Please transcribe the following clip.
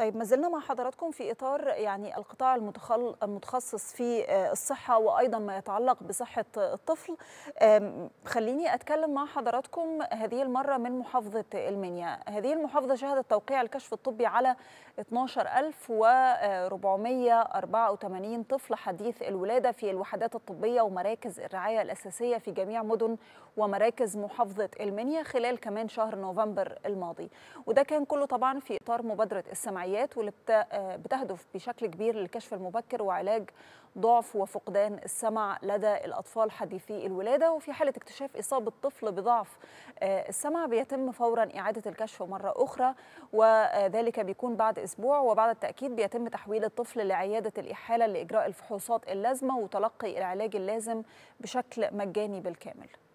طيب ما زلنا مع حضراتكم في اطار يعني القطاع المتخصص في آه، الصحه وايضا ما يتعلق بصحه الطفل خليني اتكلم مع حضراتكم هذه المره من محافظه المنيا هذه المحافظه شهدت توقيع الكشف الطبي على 12484 طفل حديث الولاده في الوحدات الطبيه ومراكز الرعايه الاساسيه في جميع مدن ومراكز محافظه المنيا خلال كمان شهر نوفمبر الماضي وده كان كله طبعا في اطار مبادره السمعيه الجمعيات واللي آه، بتهدف بشكل كبير للكشف المبكر وعلاج ضعف وفقدان السمع لدى الأطفال حديثي الولادة وفي حالة اكتشاف إصابة طفل بضعف آه، السمع بيتم فورا إعادة الكشف مرة أخرى وذلك بيكون بعد أسبوع وبعد التأكيد بيتم تحويل الطفل لعيادة الإحالة لإجراء الفحوصات اللازمة وتلقي العلاج اللازم بشكل مجاني بالكامل